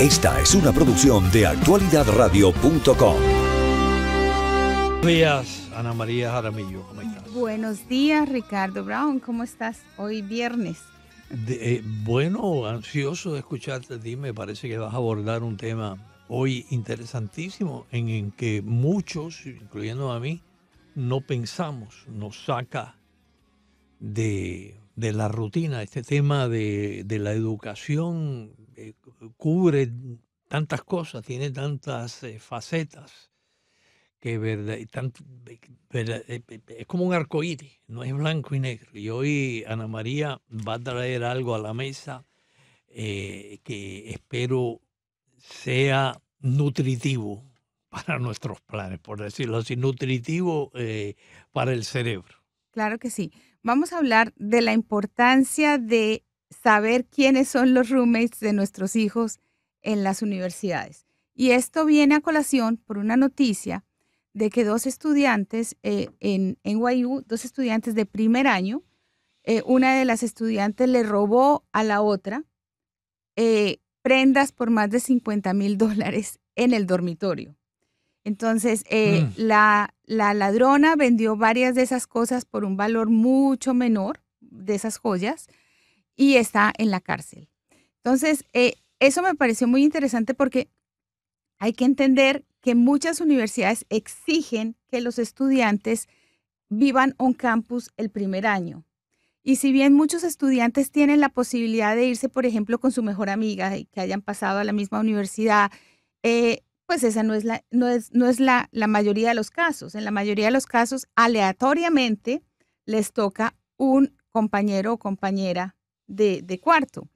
Esta es una producción de actualidadradio.com. Buenos días, Ana María Jaramillo. ¿Cómo estás? Buenos días, Ricardo Brown. ¿Cómo estás hoy viernes? Eh, bueno, ansioso de escucharte a Me parece que vas a abordar un tema hoy interesantísimo en el que muchos, incluyendo a mí, no pensamos, nos saca de de la rutina, este tema de, la educación eh, cubre tantas cosas, tiene tantas eh, facetas, que verdad, eh, es como un arcoíris, no es blanco y negro. Y hoy Ana María va a traer algo a la mesa que espero sea nutritivo para nuestros planes, por decirlo así, nutritivo para el cerebro. Claro que sí vamos a hablar de la importancia de saber quiénes son los roommates de nuestros hijos en las universidades. Y esto viene a colación por una noticia de que dos estudiantes eh, en, en dos estudiantes de primer año, eh, una de las estudiantes le robó a la otra eh, prendas por más de 50 mil dólares en el dormitorio. Entonces, eh, mm. la, ladrona vendió varias de esas cosas por un valor mucho menor de esas joyas y está en la cárcel. Entonces, eh, eso me pareció muy interesante porque hay que entender que muchas universidades exigen que los estudiantes vivan on campus el primer año. Y si bien muchos estudiantes tienen la posibilidad de irse, por ejemplo, con su mejor amiga y que hayan pasado a la misma universidad, eh, pues esa no es, la, no es, la, mayoría de los casos. En la mayoría de los casos, aleatoriamente les toca un compañero o compañera de, cuarto.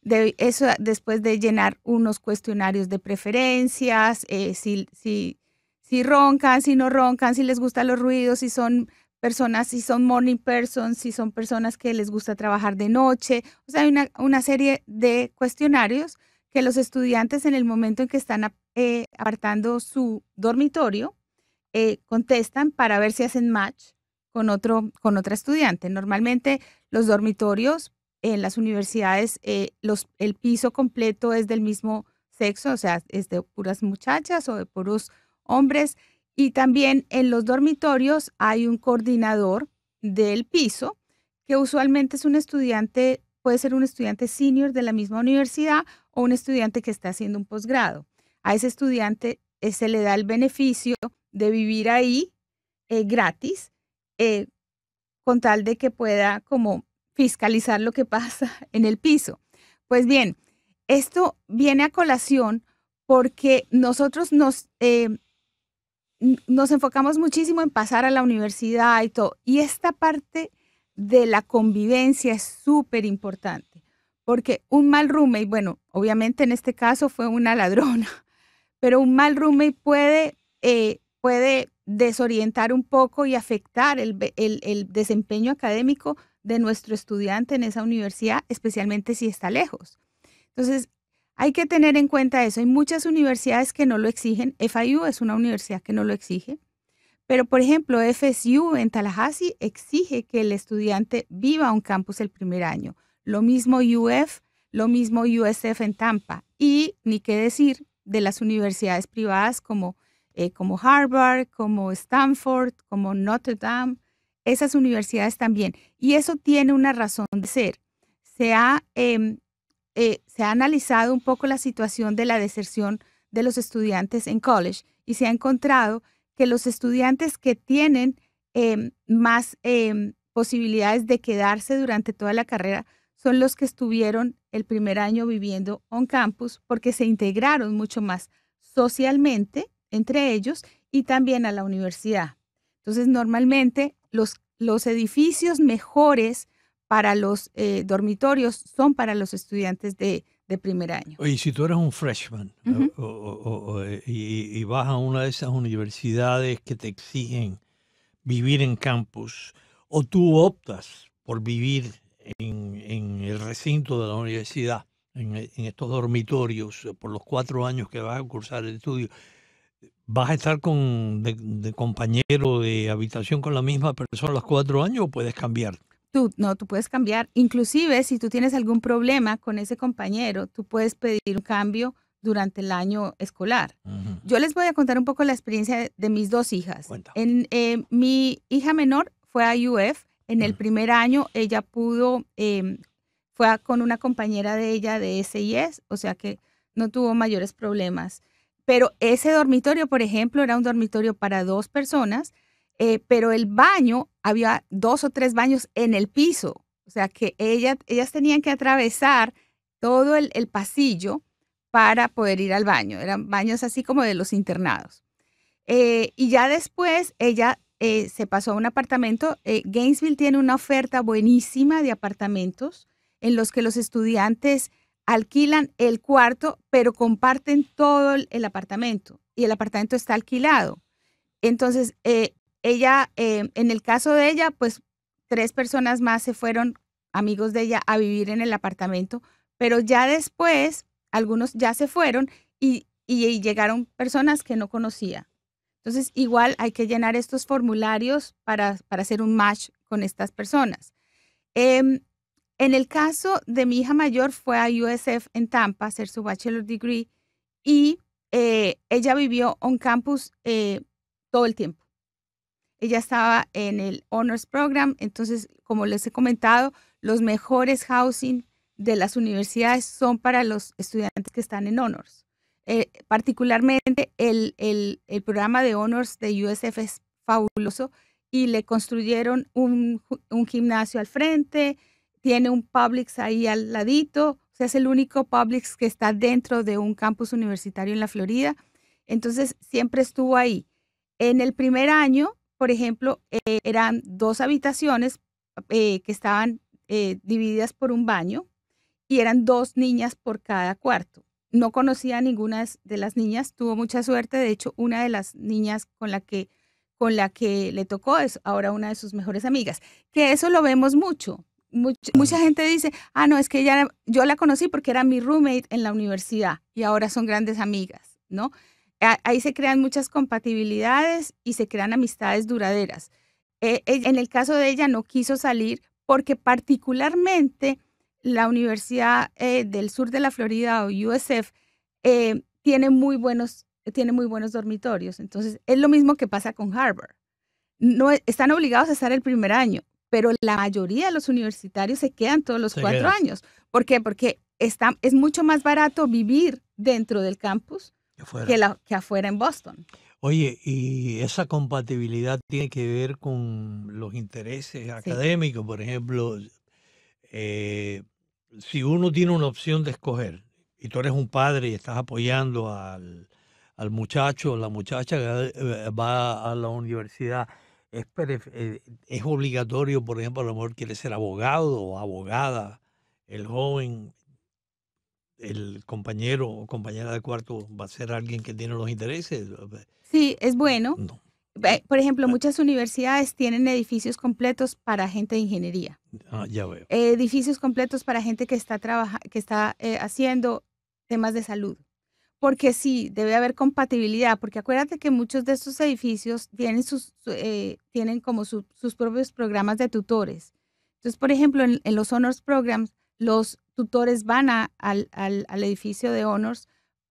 De eso después de llenar unos cuestionarios de preferencias, eh, si, si, roncan, si no roncan, si les gustan los ruidos, si son personas, si son morning persons, si son personas que les gusta trabajar de noche. O sea, hay una, una serie de cuestionarios que los estudiantes en el momento en que están eh, apartando su dormitorio, eh, contestan para ver si hacen match con, otro, con otra estudiante. Normalmente los dormitorios en las universidades, eh, el piso completo es del mismo sexo, o sea, es de puras muchachas o de puros hombres. Y también en los dormitorios hay un coordinador del piso, que usualmente es un estudiante, puede ser un estudiante senior de la misma universidad o un estudiante que está haciendo un posgrado a ese estudiante eh, se le da el beneficio de vivir ahí eh, gratis, eh, con tal de que pueda como fiscalizar lo que pasa en el piso. Pues bien, esto viene a colación porque nosotros nos, nos enfocamos muchísimo en pasar a la universidad y todo, y esta parte de la convivencia es súper importante, porque un mal y bueno, obviamente en este caso fue una ladrona, pero un mal roommate puede, eh, puede desorientar un poco y afectar el, desempeño académico de nuestro estudiante en esa universidad, especialmente si está lejos. Entonces, hay que tener en cuenta eso. Hay muchas universidades que no lo exigen. FIU es una universidad que no lo exige. Pero, por ejemplo, FSU en Tallahassee exige que el estudiante viva un campus el primer año. Lo mismo UF, lo mismo USF en Tampa. Y ni qué decir de las universidades privadas como, eh, como Harvard, como Stanford, como Notre Dame, esas universidades también. Y eso tiene una razón de ser. Se ha, em, eh, se ha analizado un poco la situación de la deserción de los estudiantes en college y se ha encontrado que los estudiantes que tienen em, más em, posibilidades de quedarse durante toda la carrera son los que estuvieron el primer año viviendo on campus porque se integraron mucho más socialmente entre ellos y también a la universidad. Entonces, normalmente los, los edificios mejores para los eh, dormitorios son para los estudiantes de, primer año. Y si tú eres un freshman eh, y, vas a una de esas universidades que te exigen vivir en campus, o tú optas por vivir en, el recinto de la universidad, en, estos dormitorios, eh, por los cuatro años que vas a cursar el estudio, ¿vas a estar con, de, compañero de habitación con la misma persona los cuatro años o puedes cambiar? Tú, no, tú puedes cambiar. Inclusive, si tú tienes algún problema con ese compañero, tú puedes pedir un cambio durante el año escolar. Yo les voy a contar un poco la experiencia de, mis dos hijas. En, eh, mi hija menor fue a UF en el primer año ella pudo, em, fue con una compañera de ella de SIS, o sea que no tuvo mayores problemas. Pero ese dormitorio, por ejemplo, era un dormitorio para dos personas, eh, pero el baño, había dos o tres baños en el piso, o sea que ellas tenían que atravesar todo el, pasillo para poder ir al baño. Eran baños así como de los internados. Eh, y ya después ella eh, se pasó a un apartamento. Eh, Gainesville tiene una oferta buenísima de apartamentos en los que los estudiantes alquilan el cuarto, pero comparten todo el apartamento y el apartamento está alquilado. Entonces, eh, ella, en el caso de ella, pues tres personas más se fueron, amigos de ella, a vivir en el apartamento, pero ya después, algunos ya se fueron y llegaron personas que no conocía. Entonces, igual hay que llenar estos formularios para, hacer un match con estas personas. Em, en el caso de mi hija mayor, fue a USF en Tampa a hacer su bachelor degree y eh, ella vivió on campus eh, todo el tiempo. Ella estaba en el Honors Program, entonces, como les he comentado, los mejores housing de las universidades son para los estudiantes que están en Honors. Eh, particularmente el, programa de honors de USF es fabuloso y le construyeron un, gimnasio al frente, tiene un Publix ahí al ladito, o sea, es el único Publix que está dentro de un campus universitario en la Florida. Entonces, siempre estuvo ahí. En el primer año, por ejemplo, eh, eran dos habitaciones eh, que estaban divididas por un baño y eran dos niñas por cada cuarto no conocía a ninguna de las niñas, tuvo mucha suerte, de hecho una de las niñas con la que con la que le tocó es ahora una de sus mejores amigas, que eso lo vemos mucho. Mucha, gente dice, ah, no, es que ella, yo la conocí porque era mi roommate en la universidad y ahora son grandes amigas, ¿no? Ahí se crean muchas compatibilidades y se crean amistades duraderas. E, e, en el caso de ella no quiso salir porque particularmente la Universidad eh, del Sur de la Florida o USF eh, tiene, muy buenos, tiene muy buenos dormitorios. Entonces, es lo mismo que pasa con Harvard. No, e, están obligados a estar el primer año, pero la mayoría de los universitarios se quedan todos los cuatro años. ¿Por qué? Porque está, es mucho más barato vivir dentro del campus Que, la, que afuera en Boston. Oye, ¿y esa compatibilidad tiene que ver con los intereses académicos? Por ejemplo, eh, si uno tiene una opción de escoger y tú eres un padre y estás apoyando al, al muchacho, la muchacha que va eh, a la universidad, es, eh, es obligatorio, por ejemplo, a lo mejor quiere ser abogado o abogada, el joven, el compañero o compañera de cuarto va a ser alguien que tiene los intereses. Sí, es bueno por ejemplo, ah. muchas universidades tienen edificios completos para gente de ingeniería. Ah, ya veo. Edificios completos para gente que está, que está eh, haciendo temas de salud. Porque sí, debe haber compatibilidad, porque acuérdate que muchos de estos edificios tienen, sus, eh, tienen como sus propios programas de tutores. Entonces, por ejemplo, en, los Honors Programs, los tutores van al, al, al edificio de Honors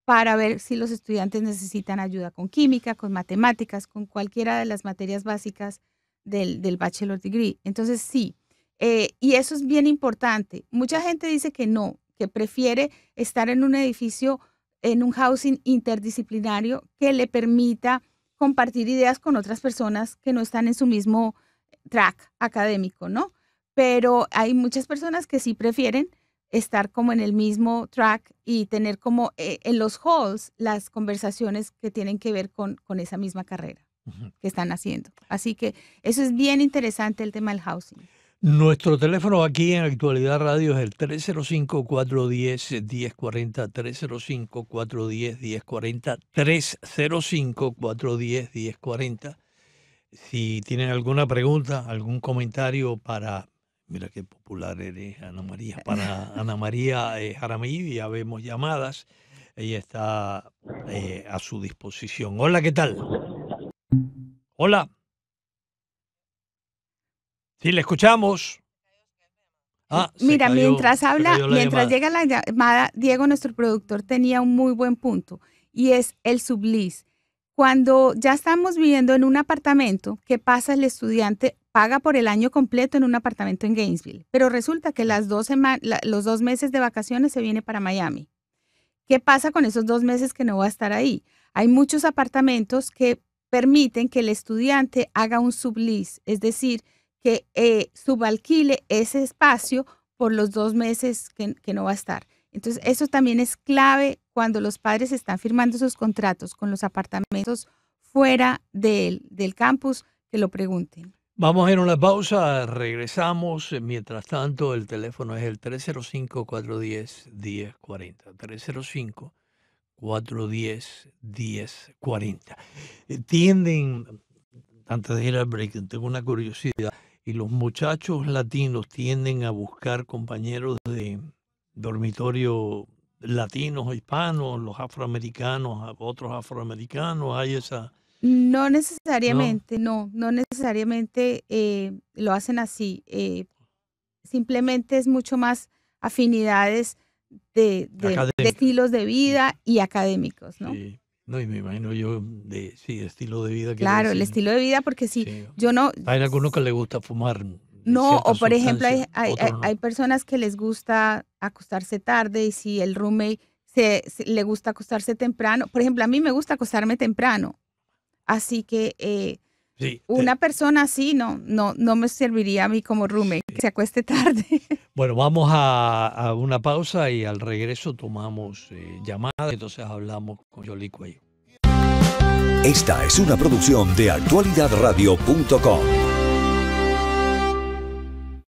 para ver si los estudiantes necesitan ayuda con química, con matemáticas, con cualquiera de las materias básicas del, bachelor degree. Entonces, sí, eh, y eso es bien importante. Mucha gente dice que no, que prefiere estar en un edificio, en un housing interdisciplinario que le permita compartir ideas con otras personas que no están en su mismo track académico, ¿no? Pero hay muchas personas que sí prefieren estar como en el mismo track y tener como eh, en los halls las conversaciones que tienen que ver con, con esa misma carrera que están haciendo. Así que eso es bien interesante el tema del housing. Nuestro teléfono aquí en Actualidad Radio es el 305-410-1040, 305-410-1040, 305-410-1040. Si tienen alguna pregunta, algún comentario para Mira qué popular eres, Ana María. Para Ana María eh, Jaramillo ya vemos llamadas. Ella está eh, a su disposición. Hola, ¿qué tal? Hola. Sí, le escuchamos. Ah, mira, mientras habla, mientras llega la llamada, Diego, nuestro productor, tenía un muy buen punto y es el sublis. Cuando ya estamos viviendo en un apartamento, ¿qué pasa el estudiante paga por el año completo en un apartamento en Gainesville, pero resulta que los dos meses de vacaciones se viene para Miami. ¿Qué pasa con esos dos meses que no va a estar ahí? Hay muchos apartamentos que permiten que el estudiante haga un sublease, es decir, que eh, subalquile ese espacio por los dos meses que, no va a estar. Entonces, eso también es clave cuando los padres están firmando sus contratos con los apartamentos fuera del campus, que lo pregunten. Vamos a ir a una pausa, regresamos. Mientras tanto, el teléfono es el 305-410-1040. 305-410-1040. Tienden, antes de ir al break, tengo una curiosidad, y los muchachos latinos tienden a buscar compañeros de dormitorio latinos, o hispanos, los afroamericanos, otros afroamericanos, hay esa no necesariamente, no, no, necesariamente eh, lo hacen así. Eh, simplemente es mucho más afinidades de, estilos de vida y académicos, ¿no? Sí. No, y me imagino yo de sí, estilo de vida. Claro, el estilo de vida, porque si sí, yo no... Hay algunos que les gusta fumar. No, o por ejemplo, hay, personas que les gusta acostarse tarde y si el roommate se, le gusta acostarse temprano. Por ejemplo, a mí me gusta acostarme temprano. Así que eh, una persona así no, no, no me serviría a mí como roommate, que se acueste tarde. Bueno, vamos a, una pausa y al regreso tomamos eh, llamada. entonces hablamos con Jolie Cuello. Esta es una producción de actualidadradio.com.